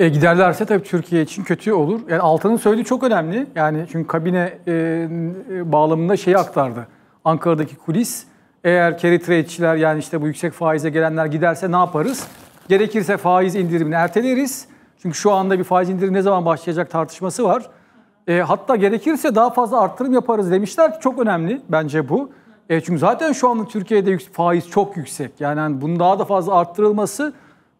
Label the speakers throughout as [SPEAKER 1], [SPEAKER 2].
[SPEAKER 1] E, giderlerse tabii Türkiye için kötü olur. Yani Altan'ın söylediği çok önemli. Yani çünkü kabine e, e, bağlamında şeyi aktardı. Ankara'daki kulis eğer carry trade'çiler yani işte bu yüksek faize gelenler giderse ne yaparız? Gerekirse faiz indirimini erteleriz. Çünkü şu anda bir faiz indirimi ne zaman başlayacak tartışması var. E, hatta gerekirse daha fazla arttırım yaparız demişler ki çok önemli bence bu. E, çünkü zaten şu anda Türkiye'de faiz çok yüksek. Yani, yani bunun daha da fazla arttırılması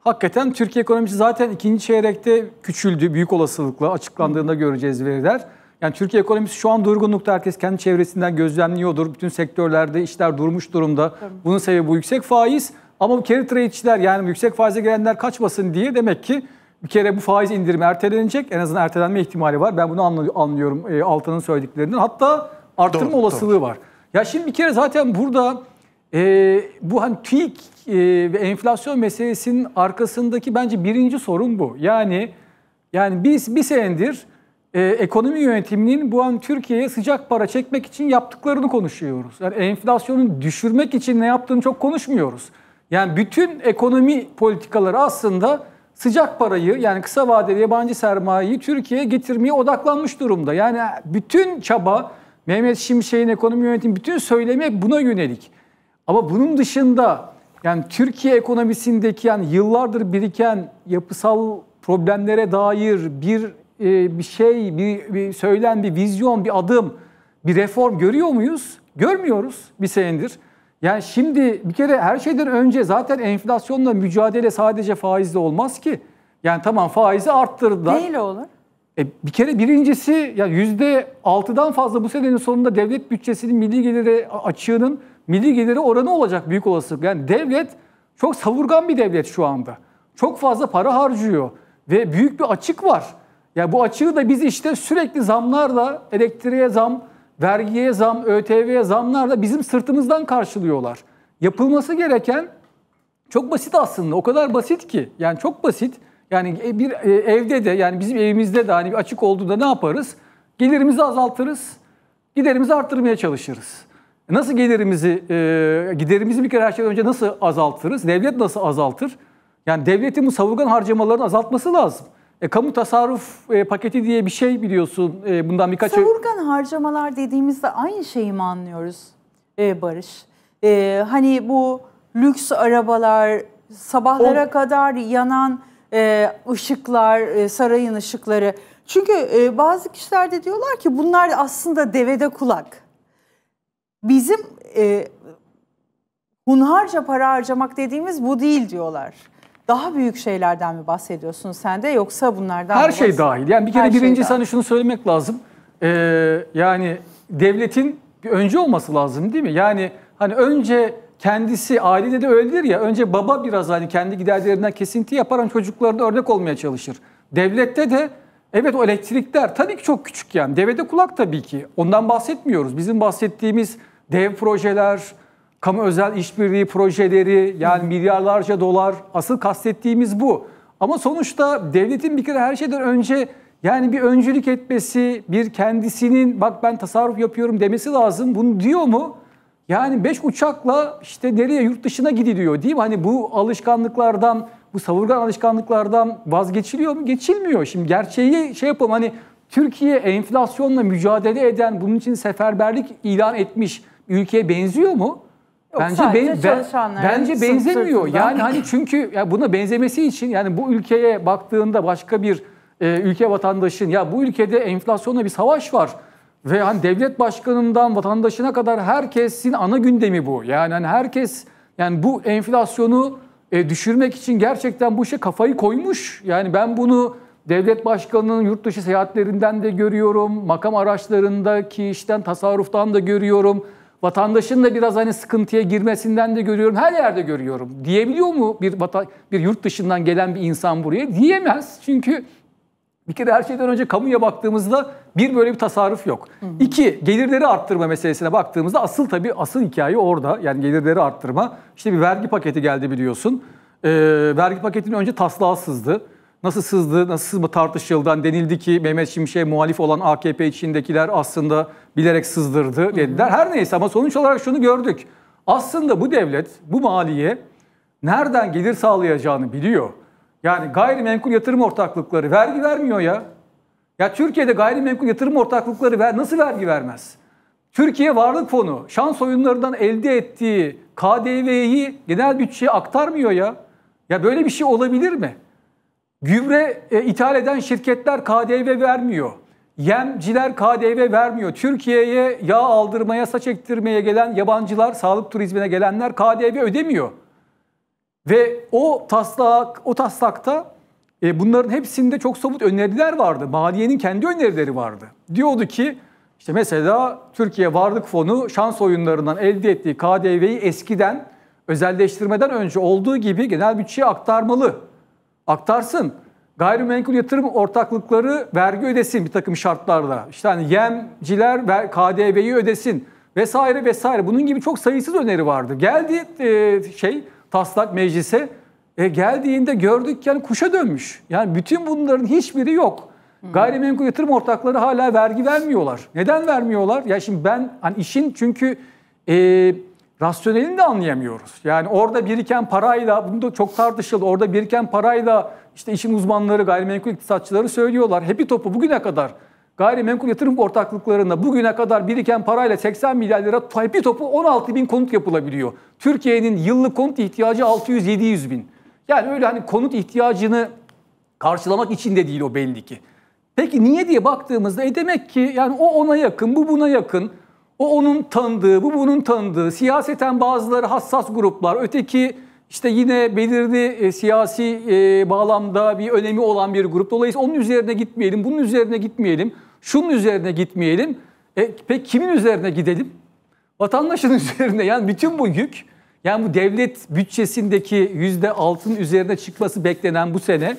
[SPEAKER 1] Hakikaten Türkiye ekonomisi zaten ikinci çeyrekte küçüldü büyük olasılıkla açıklandığında göreceğiz veriler. Yani Türkiye ekonomisi şu an durgunlukta herkes kendi çevresinden gözlemliyordur. Bütün sektörlerde işler durmuş durumda. Tabii. Bunun sebebi bu yüksek faiz. Ama bu carry trade'çiler yani yüksek faize gelenler kaçmasın diye demek ki bir kere bu faiz indirimi ertelenecek. En azından ertelenme ihtimali var. Ben bunu anlıyorum e, Altan'ın söylediklerinden. Hatta artırma doğru, olasılığı doğru. var. Ya şimdi bir kere zaten burada e, bu hani TÜİK e, ve enflasyon meselesinin arkasındaki bence birinci sorun bu. Yani yani biz bir senedir e, ekonomi yönetiminin bu an Türkiye'ye sıcak para çekmek için yaptıklarını konuşuyoruz. Yani enflasyonu düşürmek için ne yaptığını çok konuşmuyoruz. Yani bütün ekonomi politikaları aslında sıcak parayı yani kısa vadeli yabancı sermayeyi Türkiye'ye getirmeye odaklanmış durumda. Yani bütün çaba Mehmet Şimşek'in ekonomi yönetimi bütün söylemi buna yönelik. Ama bunun dışında yani Türkiye ekonomisindeki yani yıllardır biriken yapısal problemlere dair bir e, bir şey, bir, bir söylen, bir vizyon, bir adım, bir reform görüyor muyuz? Görmüyoruz bir senedir. Yani şimdi bir kere her şeyden önce zaten enflasyonla mücadele sadece faizle olmaz ki. Yani tamam faizi arttırdılar. Değil olur? E, bir kere birincisi ya yüzde altıdan fazla bu senenin sonunda devlet bütçesinin milli geliri açığının milli geliri oranı olacak büyük olasılık. Yani devlet çok savurgan bir devlet şu anda. Çok fazla para harcıyor ve büyük bir açık var. Ya yani bu açığı da biz işte sürekli zamlarla, elektriğe zam, vergiye zam, ÖTV'ye zamlarla bizim sırtımızdan karşılıyorlar. Yapılması gereken çok basit aslında. O kadar basit ki. Yani çok basit. Yani e, bir e, evde de yani bizim evimizde de hani bir açık olduğunda ne yaparız? Gelirimizi azaltırız, giderimizi arttırmaya çalışırız. Nasıl gelirimizi, e, giderimizi bir kere her şeyden önce nasıl azaltırız? Devlet nasıl azaltır? Yani devletin bu savurgan harcamalarını azaltması lazım. E, kamu tasarruf e, paketi diye bir şey biliyorsun. E, bundan birkaç... Savurgan harcamalar dediğimizde aynı şeyi mi anlıyoruz e, Barış? E, hani bu lüks arabalar, sabahlara o... kadar yanan e, ışıklar, e, sarayın ışıkları. Çünkü e, bazı kişiler de diyorlar ki bunlar aslında devede kulak. Bizim e, hunharca para harcamak dediğimiz bu değil diyorlar. Daha büyük şeylerden mi bahsediyorsun sen de yoksa bunlardan Her mı şey dahil. Yani bir kere Her şey birinci dahil. sana hani şunu söylemek lazım. Ee, yani devletin bir önce olması lazım değil mi? Yani hani önce kendisi ailede de öyledir ya önce baba biraz hani kendi giderlerinden kesinti yapar ama hani çocuklarına örnek olmaya çalışır. Devlette de evet o elektrikler tabii ki çok küçük yani devede kulak tabii ki ondan bahsetmiyoruz. Bizim bahsettiğimiz dev projeler, kamu özel işbirliği projeleri yani milyarlarca dolar asıl kastettiğimiz bu. Ama sonuçta devletin bir kere her şeyden önce yani bir öncülük etmesi, bir kendisinin bak ben tasarruf yapıyorum demesi lazım. Bunu diyor mu? Yani 5 uçakla işte nereye yurt dışına gidiliyor değil mi? Hani bu alışkanlıklardan, bu savurgan alışkanlıklardan vazgeçiliyor mu? Geçilmiyor. Şimdi gerçeği şey yapalım hani Türkiye enflasyonla mücadele eden, bunun için seferberlik ilan etmiş ülkeye benziyor mu? Yok, bence ben, ben, bence benzemiyor. Yani hani çünkü ya buna benzemesi için yani bu ülkeye baktığında başka bir e, ülke vatandaşın ya bu ülkede enflasyonla bir savaş var ve hani devlet başkanından vatandaşına kadar herkesin ana gündemi bu. Yani hani herkes yani bu enflasyonu e, düşürmek için gerçekten bu işe kafayı koymuş. Yani ben bunu devlet başkanının yurt dışı seyahatlerinden de görüyorum, makam araçlarındaki işten tasarruftan da görüyorum vatandaşın da biraz hani sıkıntıya girmesinden de görüyorum, her yerde görüyorum. Diyebiliyor mu bir, vata, bir yurt dışından gelen bir insan buraya? Diyemez çünkü bir kere her şeyden önce kamuya baktığımızda bir böyle bir tasarruf yok. Hı hı. İki, gelirleri arttırma meselesine baktığımızda asıl tabii asıl hikaye orada. Yani gelirleri arttırma. İşte bir vergi paketi geldi biliyorsun. Ee, vergi paketinin önce taslağı sızdı nasıl sızdı, nasıl sızma tartışıldan hani denildi ki Mehmet Şimşek'e muhalif olan AKP içindekiler aslında bilerek sızdırdı dediler. Her neyse ama sonuç olarak şunu gördük. Aslında bu devlet bu maliye nereden gelir sağlayacağını biliyor. Yani gayrimenkul yatırım ortaklıkları vergi vermiyor ya. Ya Türkiye'de gayrimenkul yatırım ortaklıkları ver, nasıl vergi vermez? Türkiye Varlık Fonu şans oyunlarından elde ettiği KDV'yi genel bütçeye aktarmıyor ya. Ya böyle bir şey olabilir mi? Gübre e, ithal eden şirketler KDV vermiyor. Yemciler KDV vermiyor. Türkiye'ye yağ aldırmaya, saç ektirmeye gelen yabancılar, sağlık turizmine gelenler KDV ödemiyor. Ve o taslak, o taslakta e, bunların hepsinde çok somut öneriler vardı. Maliyenin kendi önerileri vardı. Diyordu ki işte mesela Türkiye Varlık Fonu şans oyunlarından elde ettiği KDV'yi eskiden özelleştirmeden önce olduğu gibi genel bütçeye aktarmalı aktarsın. Gayrimenkul yatırım ortaklıkları vergi ödesin bir takım şartlarda. İşte hani yemciler KDV'yi ödesin vesaire vesaire. Bunun gibi çok sayısız öneri vardı. Geldi e, şey taslak meclise e, geldiğinde gördük yani kuşa dönmüş. Yani bütün bunların hiçbiri yok. Hmm. Gayrimenkul yatırım ortakları hala vergi vermiyorlar. Neden vermiyorlar? Ya şimdi ben hani işin çünkü e, rasyonelini de anlayamıyoruz. Yani orada biriken parayla, bunu da çok tartışıldı, orada biriken parayla işte işin uzmanları, gayrimenkul iktisatçıları söylüyorlar. Hepi topu bugüne kadar gayrimenkul yatırım ortaklıklarında bugüne kadar biriken parayla 80 milyar lira hepi topu 16 bin konut yapılabiliyor. Türkiye'nin yıllık konut ihtiyacı 600-700 bin. Yani öyle hani konut ihtiyacını karşılamak için de değil o belli ki. Peki niye diye baktığımızda e demek ki yani o ona yakın, bu buna yakın. O onun tanıdığı, bu bunun tanıdığı. Siyaseten bazıları hassas gruplar, öteki işte yine belirli e, siyasi e, bağlamda bir önemi olan bir grup. Dolayısıyla onun üzerine gitmeyelim, bunun üzerine gitmeyelim, şunun üzerine gitmeyelim. E, peki kimin üzerine gidelim? Vatandaşın üzerine yani bütün bu yük, yani bu devlet bütçesindeki yüzde altın üzerine çıkması beklenen bu sene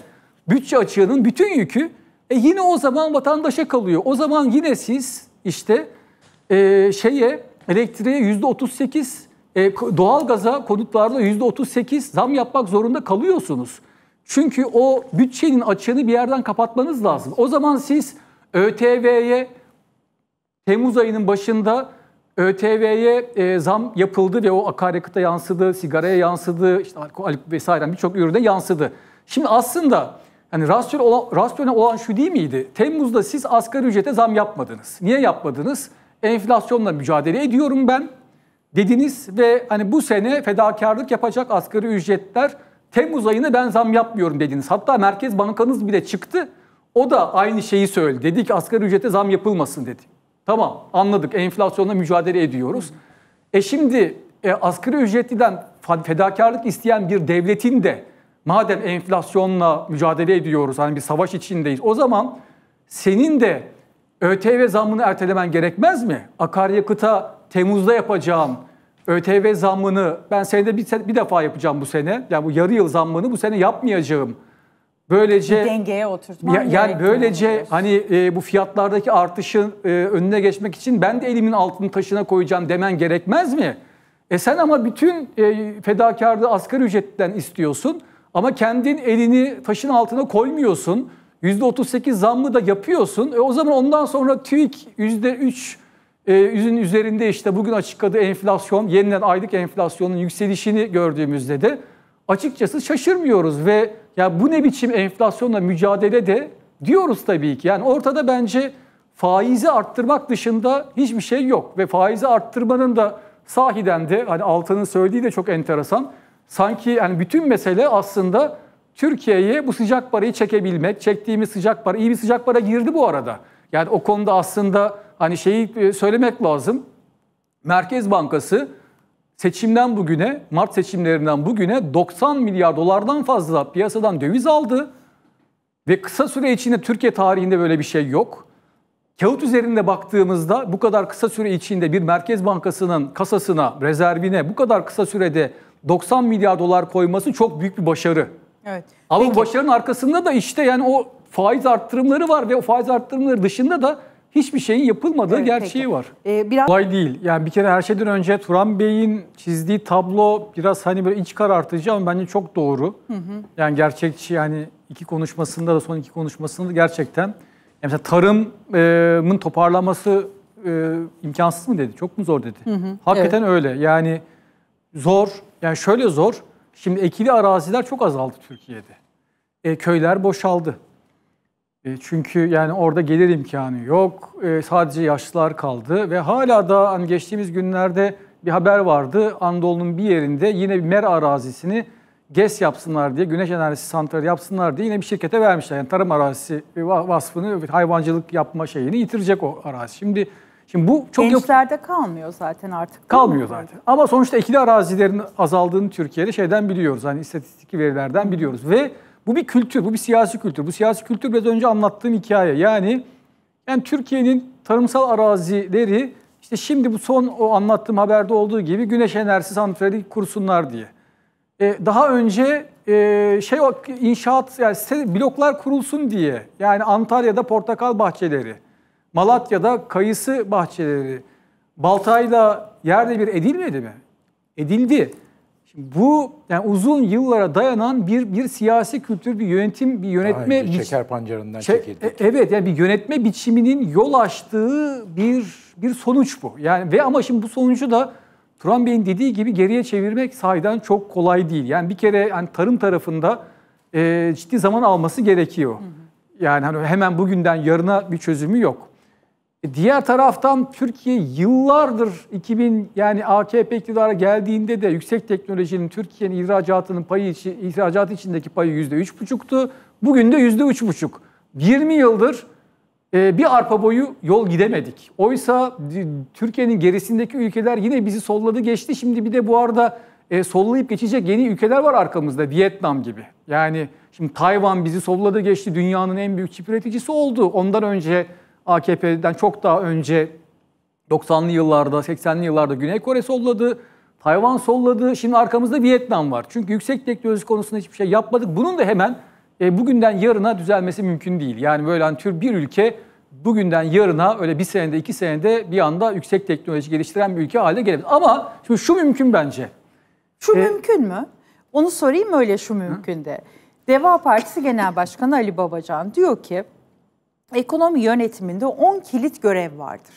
[SPEAKER 1] bütçe açığının bütün yükü e, yine o zaman vatandaşa kalıyor. O zaman yine siz işte e, şeye elektriğe yüzde 38, e, doğalgaza konutlarla yüzde 38 zam yapmak zorunda kalıyorsunuz. Çünkü o bütçenin açığını bir yerden kapatmanız lazım. O zaman siz ÖTV'ye Temmuz ayının başında ÖTV'ye e, zam yapıldı ve o akaryakıta yansıdı, sigaraya yansıdı, işte alkol vesaire birçok ürüne yansıdı. Şimdi aslında hani rasyonel olan, rasyonel olan şu değil miydi? Temmuz'da siz asgari ücrete zam yapmadınız. Niye yapmadınız? enflasyonla mücadele ediyorum ben dediniz ve hani bu sene fedakarlık yapacak asgari ücretler Temmuz ayını ben zam yapmıyorum dediniz. Hatta Merkez Bankanız bile çıktı. O da aynı şeyi söyledi. Dedi ki asgari ücrete zam yapılmasın dedi. Tamam anladık enflasyonla mücadele ediyoruz. E şimdi e, asgari ücretliden fedakarlık isteyen bir devletin de madem enflasyonla mücadele ediyoruz hani bir savaş içindeyiz o zaman senin de ÖTV zammını ertelemen gerekmez mi? Akaryakıta Temmuz'da yapacağım ÖTV zammını ben senede bir, bir defa yapacağım bu sene. Yani bu yarı yıl zammını bu sene yapmayacağım. Böylece bir dengeye oturtman ya, Yani böylece hani e, bu fiyatlardaki artışın e, önüne geçmek için ben de elimin altını taşına koyacağım demen gerekmez mi? E sen ama bütün e, fedakarlığı asgari ücretten istiyorsun ama kendin elini taşın altına koymuyorsun. %38 zammı da yapıyorsun. E o zaman ondan sonra TÜİK %3 e, yüzün üzerinde işte bugün açıkladığı enflasyon, yeniden aylık enflasyonun yükselişini gördüğümüzde de açıkçası şaşırmıyoruz ve ya bu ne biçim enflasyonla mücadele de diyoruz tabii ki. Yani ortada bence faizi arttırmak dışında hiçbir şey yok ve faizi arttırmanın da sahiden de hani Altan'ın söylediği de çok enteresan. Sanki yani bütün mesele aslında Türkiye'ye bu sıcak parayı çekebilmek, çektiğimiz sıcak para iyi bir sıcak para girdi bu arada. Yani o konuda aslında hani şeyi e, söylemek lazım. Merkez Bankası seçimden bugüne, Mart seçimlerinden bugüne 90 milyar dolardan fazla piyasadan döviz aldı. Ve kısa süre içinde Türkiye tarihinde böyle bir şey yok. Kağıt üzerinde baktığımızda bu kadar kısa süre içinde bir Merkez Bankası'nın kasasına, rezervine bu kadar kısa sürede 90 milyar dolar koyması çok büyük bir başarı. Evet. Ama Peki. bu başarının arkasında da işte yani o faiz arttırımları var ve o faiz arttırımları dışında da hiçbir şeyin yapılmadığı evet, gerçeği peki. var. Ee, biraz... Kolay değil. Yani bir kere her şeyden önce Turan Bey'in çizdiği tablo biraz hani böyle iç karartıcı ama bence çok doğru. Hı hı. Yani gerçekçi yani iki konuşmasında da son iki konuşmasında da gerçekten yani mesela tarımın toparlanması e, imkansız mı dedi? Çok mu zor dedi? Hı hı. Hakikaten evet. öyle. Yani zor. Yani şöyle zor. Şimdi ekili araziler çok azaldı Türkiye'de. E, köyler boşaldı. E, çünkü yani orada gelir imkanı yok. E, sadece yaşlılar kaldı ve hala da hani geçtiğimiz günlerde bir haber vardı. Anadolu'nun bir yerinde yine bir mer arazisini GES yapsınlar diye, güneş enerjisi santrali yapsınlar diye yine bir şirkete vermişler. Yani tarım arazisi vasfını, hayvancılık yapma şeyini yitirecek o arazi. Şimdi Şimdi bu çok gençlerde yok... kalmıyor zaten artık. Kalmıyor zaten. Ama sonuçta ekili arazilerin azaldığını Türkiye'de şeyden biliyoruz. Hani istatistik verilerden biliyoruz ve bu bir kültür, bu bir siyasi kültür. Bu siyasi kültür biraz önce anlattığım hikaye. Yani yani Türkiye'nin tarımsal arazileri işte şimdi bu son o anlattığım haberde olduğu gibi güneş enerjisi santrali kursunlar diye. Ee, daha önce e, şey inşaat yani bloklar kurulsun diye. Yani Antalya'da portakal bahçeleri. Malatya'da kayısı bahçeleri baltayla yerde bir edilmedi mi? Edildi. Şimdi bu yani uzun yıllara dayanan bir bir siyasi kültür, bir yönetim, bir yönetme Daha şeker pancarından şe- çekildi. E- evet yani bir yönetme biçiminin yol açtığı bir bir sonuç bu. Yani ve ama şimdi bu sonucu da Turan Bey'in dediği gibi geriye çevirmek sahiden çok kolay değil. Yani bir kere yani tarım tarafında e, ciddi zaman alması gerekiyor. Hı hı. Yani hani hemen bugünden yarına bir çözümü yok. E, diğer taraftan Türkiye yıllardır 2000 yani AKP iktidara geldiğinde de yüksek teknolojinin Türkiye'nin ihracatının payı ihracat içindeki payı yüzde üç buçuktu. Bugün de yüzde üç buçuk. 20 yıldır e, bir arpa boyu yol gidemedik. Oysa Türkiye'nin gerisindeki ülkeler yine bizi solladı geçti. Şimdi bir de bu arada e, sollayıp geçecek yeni ülkeler var arkamızda. Vietnam gibi. Yani şimdi Tayvan bizi solladı geçti. Dünyanın en büyük çip üreticisi oldu. Ondan önce AKP'den çok daha önce 90'lı yıllarda, 80'li yıllarda Güney Kore solladı, Tayvan solladı. Şimdi arkamızda Vietnam var. Çünkü yüksek teknoloji konusunda hiçbir şey yapmadık. Bunun da hemen e, bugünden yarına düzelmesi mümkün değil. Yani böyle hani tür bir ülke bugünden yarına öyle bir senede, iki senede bir anda yüksek teknoloji geliştiren bir ülke haline gelebilir. Ama şimdi şu mümkün bence. Şu ee, mümkün mü? Onu sorayım öyle şu mümkün de. Deva Partisi Genel Başkanı Ali Babacan diyor ki ekonomi yönetiminde 10 kilit görev vardır.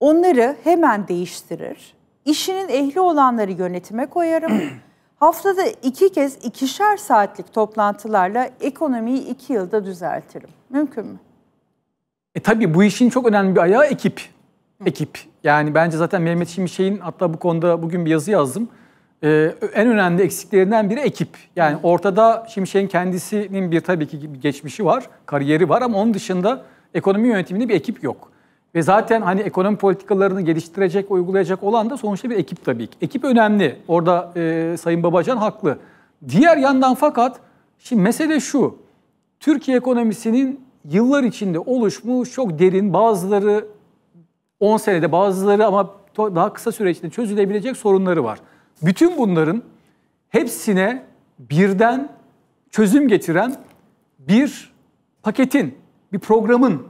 [SPEAKER 1] Onları hemen değiştirir. İşinin ehli olanları yönetime koyarım. Haftada iki kez ikişer saatlik toplantılarla ekonomiyi iki yılda düzeltirim. Mümkün mü? E tabii bu işin çok önemli bir ayağı ekip. Ekip. Yani bence zaten Mehmet Şimşek'in hatta bu konuda bugün bir yazı yazdım e, en önemli eksiklerinden biri ekip. Yani ortada Şimşek'in kendisinin bir tabii ki bir geçmişi var, kariyeri var ama onun dışında ekonomi yönetiminde bir ekip yok. Ve zaten hani ekonomi politikalarını geliştirecek, uygulayacak olan da sonuçta bir ekip tabii ki. Ekip önemli. Orada e, Sayın Babacan haklı. Diğer yandan fakat şimdi mesele şu. Türkiye ekonomisinin yıllar içinde oluşmuş çok derin bazıları 10 senede bazıları ama daha kısa süre içinde çözülebilecek sorunları var. Bütün bunların hepsine birden çözüm getiren bir paketin, bir programın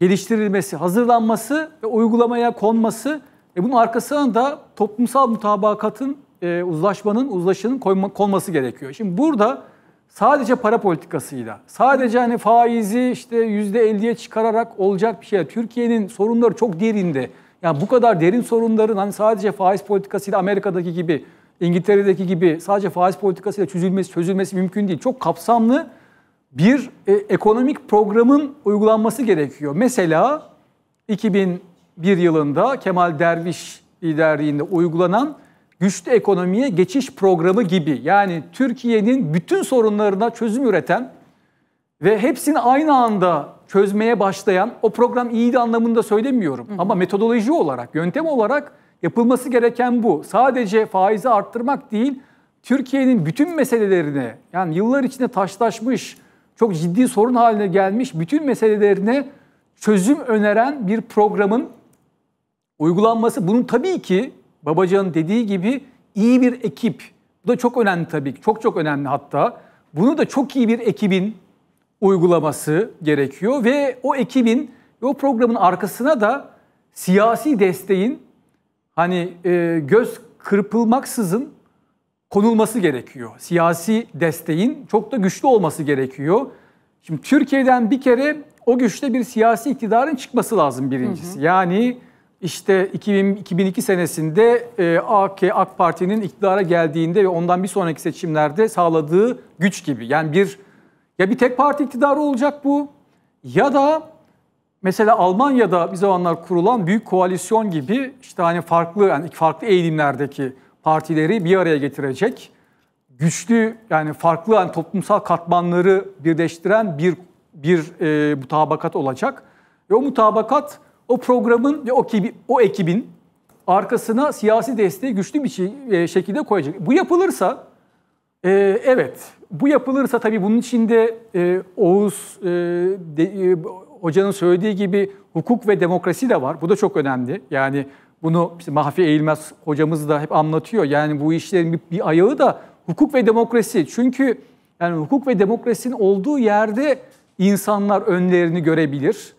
[SPEAKER 1] geliştirilmesi, hazırlanması ve uygulamaya konması ve bunun arkasına da toplumsal mutabakatın, e, uzlaşmanın, uzlaşının koyma, konması gerekiyor. Şimdi burada sadece para politikasıyla, sadece hani faizi işte %50'ye çıkararak olacak bir şey. Türkiye'nin sorunları çok derinde. Yani bu kadar derin sorunların hani sadece faiz politikasıyla Amerika'daki gibi, İngiltere'deki gibi sadece faiz politikasıyla çözülmesi çözülmesi mümkün değil. Çok kapsamlı bir e, ekonomik programın uygulanması gerekiyor. Mesela 2001 yılında Kemal Derviş liderliğinde uygulanan güçlü ekonomiye geçiş programı gibi. Yani Türkiye'nin bütün sorunlarına çözüm üreten ve hepsini aynı anda çözmeye başlayan, o program iyiydi anlamında söylemiyorum. Hı hı. Ama metodoloji olarak, yöntem olarak yapılması gereken bu. Sadece faizi arttırmak değil, Türkiye'nin bütün meselelerine, yani yıllar içinde taşlaşmış, çok ciddi sorun haline gelmiş bütün meselelerine çözüm öneren bir programın uygulanması. Bunun tabii ki Babacan'ın dediği gibi iyi bir ekip. Bu da çok önemli tabii ki. Çok çok önemli hatta. Bunu da çok iyi bir ekibin uygulaması gerekiyor ve o ekibin o programın arkasına da siyasi desteğin hani e, göz kırpılmaksızın konulması gerekiyor. Siyasi desteğin çok da güçlü olması gerekiyor. Şimdi Türkiye'den bir kere o güçte bir siyasi iktidarın çıkması lazım birincisi. Hı hı. Yani işte 2000, 2002 senesinde e, AK, AK Parti'nin iktidara geldiğinde ve ondan bir sonraki seçimlerde sağladığı güç gibi. Yani bir ya bir tek parti iktidarı olacak bu ya da mesela Almanya'da bir zamanlar kurulan büyük koalisyon gibi işte hani farklı yani farklı eğilimlerdeki partileri bir araya getirecek güçlü yani farklı yani toplumsal katmanları birleştiren bir bir e, mutabakat olacak ve o mutabakat o programın ve o, kibi, o ekibin arkasına siyasi desteği güçlü bir şey, e, şekilde koyacak. Bu yapılırsa ee, evet, bu yapılırsa tabii bunun içinde e, Oğuz e, de, e, hocanın söylediği gibi hukuk ve demokrasi de var. Bu da çok önemli. Yani bunu işte Mahfi Eğilmez hocamız da hep anlatıyor. Yani bu işlerin bir, bir ayağı da hukuk ve demokrasi. Çünkü yani hukuk ve demokrasinin olduğu yerde insanlar önlerini görebilir.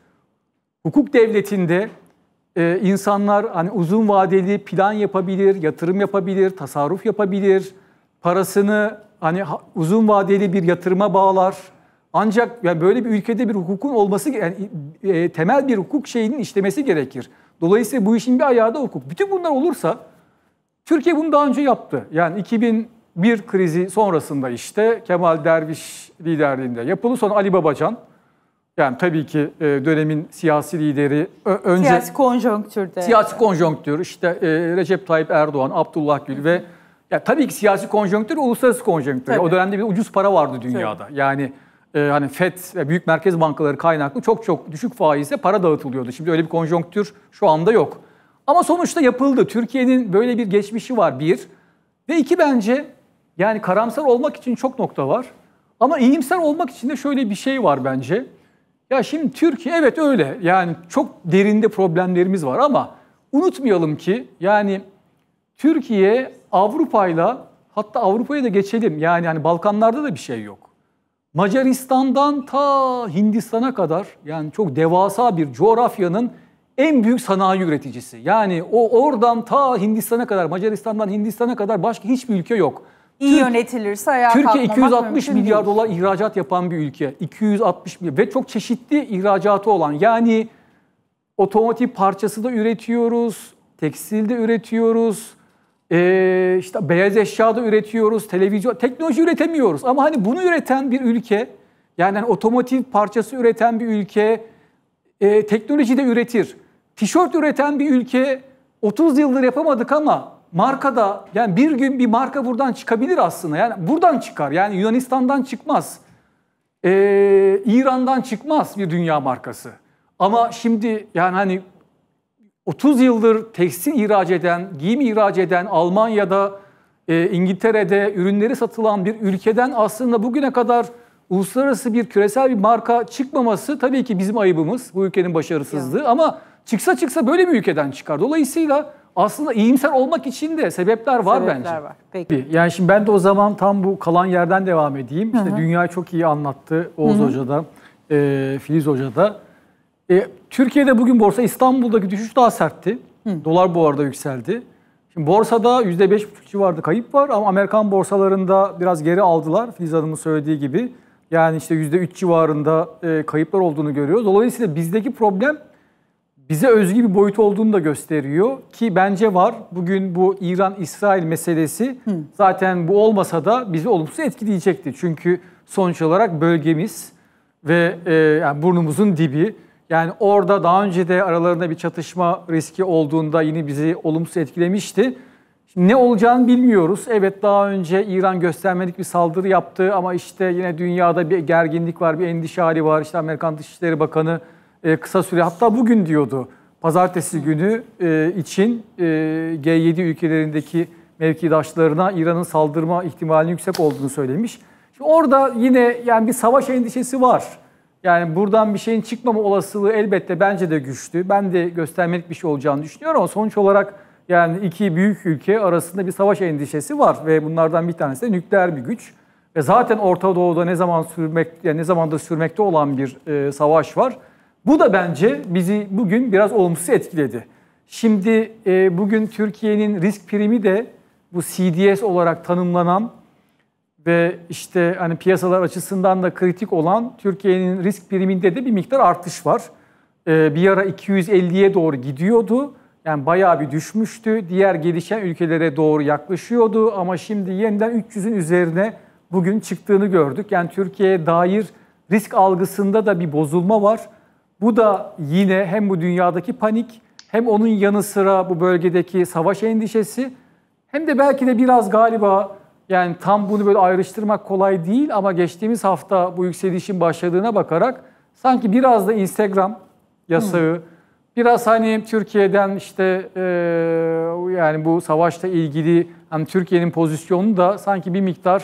[SPEAKER 1] Hukuk devletinde e, insanlar hani uzun vadeli plan yapabilir, yatırım yapabilir, tasarruf yapabilir parasını hani uzun vadeli bir yatırıma bağlar. Ancak yani böyle bir ülkede bir hukukun olması yani e, temel bir hukuk şeyinin işlemesi gerekir. Dolayısıyla bu işin bir ayağı da hukuk. Bütün bunlar olursa Türkiye bunu daha önce yaptı. Yani 2001 krizi sonrasında işte Kemal Derviş liderliğinde yapıldı. Sonra Ali Babacan yani tabii ki e, dönemin siyasi lideri önce siyasi konjonktürde. Siyasi konjonktür işte e, Recep Tayyip Erdoğan, Abdullah Gül ve ya tabii ki siyasi konjonktür uluslararası konjonktür. O dönemde bir ucuz para vardı dünyada. Tabii. Yani e, hani FED ve büyük merkez bankaları kaynaklı çok çok düşük faizle para dağıtılıyordu. Şimdi öyle bir konjonktür şu anda yok. Ama sonuçta yapıldı. Türkiye'nin böyle bir geçmişi var bir. Ve iki bence yani karamsar olmak için çok nokta var. Ama iyimser olmak için de şöyle bir şey var bence. Ya şimdi Türkiye evet öyle yani çok derinde problemlerimiz var ama unutmayalım ki yani Türkiye Avrupa'yla hatta Avrupa'ya da geçelim. Yani hani Balkanlarda da bir şey yok. Macaristan'dan ta Hindistan'a kadar yani çok devasa bir coğrafyanın en büyük sanayi üreticisi. Yani o oradan ta Hindistan'a kadar, Macaristan'dan Hindistan'a kadar başka hiçbir ülke yok. İyi Türk, yönetilirse ayağa Türkiye 260 milyar değil. dolar ihracat yapan bir ülke. 260 milyar ve çok çeşitli ihracatı olan. Yani otomotiv parçası da üretiyoruz, tekstil de üretiyoruz, e, işte beyaz eşya da üretiyoruz, televizyon, teknoloji üretemiyoruz. Ama hani bunu üreten bir ülke, yani hani otomotiv parçası üreten bir ülke, e, teknoloji de üretir. Tişört üreten bir ülke 30 yıldır yapamadık ama markada yani bir gün bir marka buradan çıkabilir aslında. Yani buradan çıkar. Yani Yunanistan'dan çıkmaz. Ee, İran'dan çıkmaz bir dünya markası. Ama şimdi yani hani 30 yıldır tekstil ihraç eden, giyim ihraç eden Almanya'da, e, İngiltere'de ürünleri satılan bir ülkeden aslında bugüne kadar uluslararası bir küresel bir marka çıkmaması tabii ki bizim ayıbımız, bu ülkenin başarısızlığı ya. ama çıksa çıksa böyle bir ülkeden çıkar. Dolayısıyla aslında iyimser olmak için de sebepler var sebepler bence. var. Peki. Yani şimdi ben de o zaman tam bu kalan yerden devam edeyim. İşte Hı-hı. dünya çok iyi anlattı Oğuz Hı-hı. Hoca da, e, Filiz Hoca da. E, Türkiye'de bugün borsa İstanbul'daki düşüş daha sertti. Hı. Dolar bu arada yükseldi. Şimdi borsada %5,5 civarında kayıp var ama Amerikan borsalarında biraz geri aldılar. Filiz Hanım'ın söylediği gibi. Yani işte %3 civarında e, kayıplar olduğunu görüyoruz. Dolayısıyla bizdeki problem bize özgü bir boyut olduğunu da gösteriyor ki bence var. Bugün bu İran-İsrail meselesi Hı. zaten bu olmasa da bizi olumsuz etkileyecekti. Çünkü sonuç olarak bölgemiz ve e, yani burnumuzun dibi yani orada daha önce de aralarında bir çatışma riski olduğunda yine bizi olumsuz etkilemişti. Şimdi ne olacağını bilmiyoruz. Evet daha önce İran göstermelik bir saldırı yaptı ama işte yine dünyada bir gerginlik var, bir endişe hali var. İşte Amerikan Dışişleri Bakanı e, kısa süre hatta bugün diyordu. Pazartesi günü e, için e, G7 ülkelerindeki mevkidaşlarına İran'ın saldırma ihtimalinin yüksek olduğunu söylemiş. Şimdi orada yine yani bir savaş endişesi var. Yani buradan bir şeyin çıkmama olasılığı elbette bence de güçlü. Ben de göstermelik bir şey olacağını düşünüyorum ama sonuç olarak yani iki büyük ülke arasında bir savaş endişesi var ve bunlardan bir tanesi de nükleer bir güç. Ve zaten Orta Doğu'da ne zaman sürmek yani ne zamandır sürmekte olan bir e, savaş var. Bu da bence bizi bugün biraz olumsuz etkiledi. Şimdi e, bugün Türkiye'nin risk primi de bu CDS olarak tanımlanan ve işte hani piyasalar açısından da kritik olan Türkiye'nin risk priminde de bir miktar artış var. Ee, bir ara 250'ye doğru gidiyordu. Yani bayağı bir düşmüştü. Diğer gelişen ülkelere doğru yaklaşıyordu ama şimdi yeniden 300'ün üzerine bugün çıktığını gördük. Yani Türkiye'ye dair risk algısında da bir bozulma var. Bu da yine hem bu dünyadaki panik hem onun yanı sıra bu bölgedeki savaş endişesi hem de belki de biraz galiba yani tam bunu böyle ayrıştırmak kolay değil ama geçtiğimiz hafta bu yükselişin başladığına bakarak sanki biraz da Instagram yasağı, hmm. biraz hani Türkiye'den işte e, yani bu savaşla ilgili hani Türkiye'nin pozisyonu da sanki bir miktar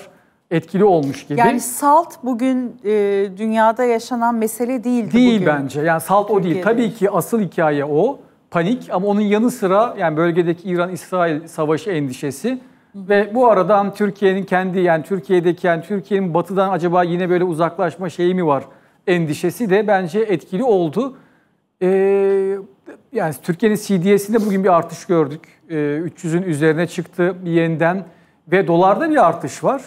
[SPEAKER 1] etkili olmuş gibi. Yani salt bugün e, dünyada yaşanan mesele değildi değil bugün. bence. Yani salt Türkiye'de. o değil. Tabii ki asıl hikaye o. Panik ama onun yanı sıra yani bölgedeki İran-İsrail savaşı endişesi ve bu aradan Türkiye'nin kendi yani Türkiye'deki yani Türkiye'nin batıdan acaba yine böyle uzaklaşma şeyi mi var endişesi de bence etkili oldu. Ee, yani Türkiye'nin CDS'inde bugün bir artış gördük. Ee, 300'ün üzerine çıktı yeniden ve dolarda bir artış var.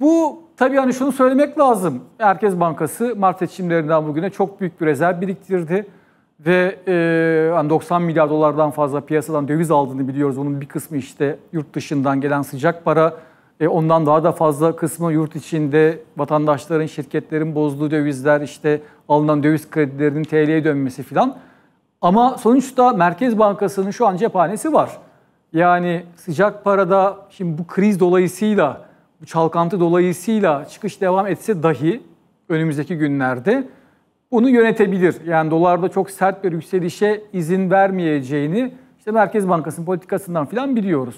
[SPEAKER 1] Bu tabii hani şunu söylemek lazım. Merkez Bankası Mart seçimlerinden bugüne çok büyük bir rezerv biriktirdi ve e, 90 hani milyar dolardan fazla piyasadan döviz aldığını biliyoruz. Onun bir kısmı işte yurt dışından gelen sıcak para, e, ondan daha da fazla kısmı yurt içinde vatandaşların, şirketlerin bozduğu dövizler, işte alınan döviz kredilerinin TL'ye dönmesi filan. Ama sonuçta Merkez Bankası'nın şu an cephanesi var. Yani sıcak parada şimdi bu kriz dolayısıyla, bu çalkantı dolayısıyla çıkış devam etse dahi önümüzdeki günlerde onu yönetebilir. Yani dolarda çok sert bir yükselişe izin vermeyeceğini işte Merkez Bankası'nın politikasından filan biliyoruz.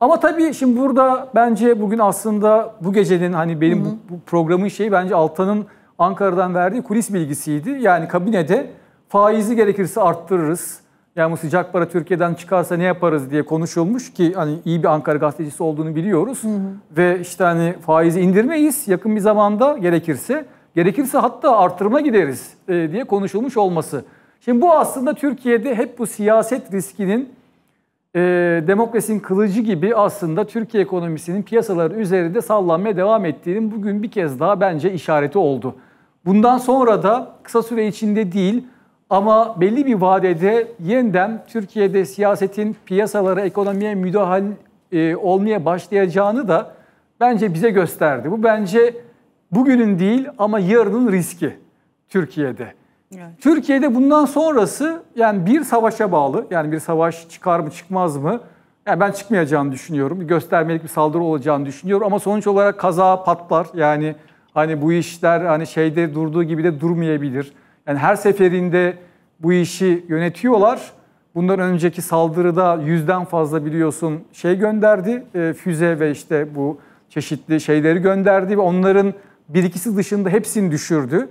[SPEAKER 1] Ama tabii şimdi burada bence bugün aslında bu gecenin hani benim Bu, bu programın şeyi bence Altan'ın Ankara'dan verdiği kulis bilgisiydi. Yani kabinede faizi gerekirse arttırırız. Yani bu sıcak para Türkiye'den çıkarsa ne yaparız diye konuşulmuş ki hani iyi bir Ankara gazetecisi olduğunu biliyoruz. Hı hı. Ve işte hani faizi indirmeyiz yakın bir zamanda gerekirse gerekirse hatta artırıma gideriz e, diye konuşulmuş olması. Şimdi bu aslında Türkiye'de hep bu siyaset riskinin e, demokrasinin kılıcı gibi aslında Türkiye ekonomisinin piyasaları üzerinde sallanmaya devam ettiğinin bugün bir kez daha bence işareti oldu. Bundan sonra da kısa süre içinde değil ama belli bir vadede yeniden Türkiye'de siyasetin piyasalara, ekonomiye müdahale e, olmaya başlayacağını da bence bize gösterdi. Bu bence bugünün değil ama yarının riski Türkiye'de. Evet. Türkiye'de bundan sonrası yani bir savaşa bağlı. Yani bir savaş çıkar mı çıkmaz mı? Yani ben çıkmayacağını düşünüyorum. Göstermelik bir saldırı olacağını düşünüyorum ama sonuç olarak kaza patlar. Yani hani bu işler hani şeyde durduğu gibi de durmayabilir. Yani her seferinde bu işi yönetiyorlar. Bundan önceki saldırıda yüzden fazla biliyorsun şey gönderdi. E, füze ve işte bu çeşitli şeyleri gönderdi ve onların bir ikisi dışında hepsini düşürdü.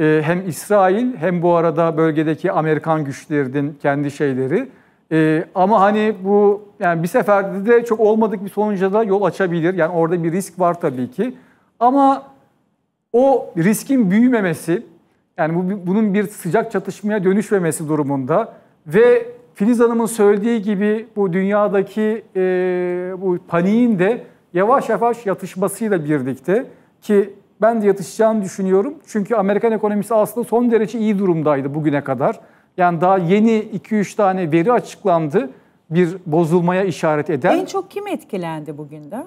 [SPEAKER 1] Ee, hem İsrail hem bu arada bölgedeki Amerikan güçlerinin kendi şeyleri. Ee, ama hani bu yani bir seferde de çok olmadık bir sonuca da yol açabilir. Yani orada bir risk var tabii ki. Ama o riskin büyümemesi, yani bu, bunun bir sıcak çatışmaya dönüşmemesi durumunda ve Filiz Hanım'ın söylediği gibi bu dünyadaki e, bu paniğin de yavaş yavaş yatışmasıyla birlikte ki ben de yatışacağını düşünüyorum. Çünkü Amerikan ekonomisi aslında son derece iyi durumdaydı bugüne kadar. Yani daha yeni 2-3 tane veri açıklandı. Bir bozulmaya işaret eden. En çok kim etkilendi bugünden?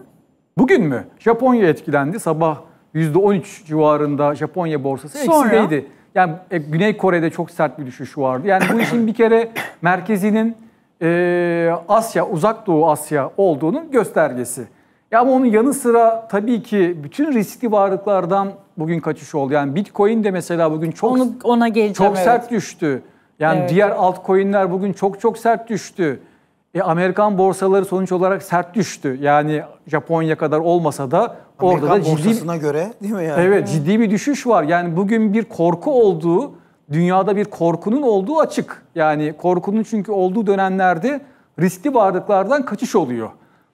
[SPEAKER 1] Bugün mü? Japonya etkilendi. Sabah %13 civarında Japonya borsası Sonra? eksideydi. Yani e, Güney Kore'de çok sert bir düşüş vardı. Yani bu işin bir kere merkezinin e, Asya, Uzak Doğu Asya olduğunun göstergesi. Ya ama onun yanı sıra tabii ki bütün riskli varlıklardan bugün kaçış oldu. Yani Bitcoin de mesela bugün çok Onu, ona çok evet. sert düştü. Yani evet. diğer altcoin'ler bugün çok çok sert düştü. E, Amerikan borsaları sonuç olarak sert düştü. Yani Japonya kadar olmasa da orada Amerikan da ciddi borsasına göre değil mi yani? Evet, ciddi bir düşüş var. Yani bugün bir korku olduğu, dünyada bir korkunun olduğu açık. Yani korkunun çünkü olduğu dönemlerde riskli varlıklardan kaçış oluyor.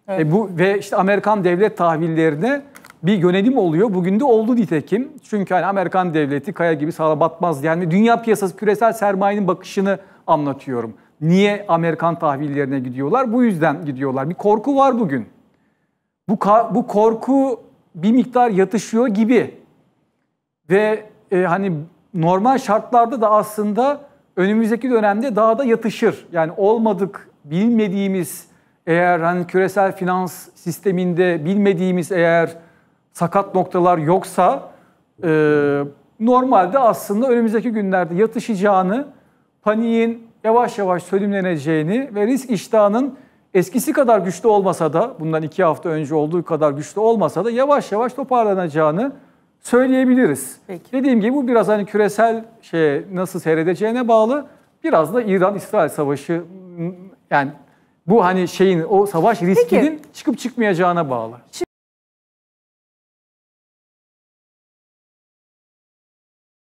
[SPEAKER 1] Evet. E bu ve işte Amerikan devlet tahvillerine bir yönelim oluyor. Bugün de oldu nitekim. Çünkü hani Amerikan devleti kaya gibi sağa batmaz yani dünya piyasası küresel sermayenin bakışını anlatıyorum. Niye Amerikan tahvillerine gidiyorlar? Bu yüzden gidiyorlar. Bir korku var bugün. Bu bu korku bir miktar yatışıyor gibi. Ve e, hani normal şartlarda da aslında önümüzdeki dönemde daha da yatışır. Yani olmadık, bilmediğimiz eğer hani küresel finans sisteminde bilmediğimiz eğer sakat noktalar yoksa e, normalde aslında önümüzdeki günlerde yatışacağını, paniğin yavaş yavaş sönümleneceğini ve risk iştahının eskisi kadar güçlü olmasa da, bundan iki hafta önce olduğu kadar güçlü olmasa da yavaş yavaş toparlanacağını söyleyebiliriz. Peki. Dediğim gibi bu biraz hani küresel şey nasıl seyredeceğine bağlı. Biraz da İran-İsrail savaşı yani bu hani şeyin o savaş riskinin Peki. çıkıp çıkmayacağına bağlı. Şimdi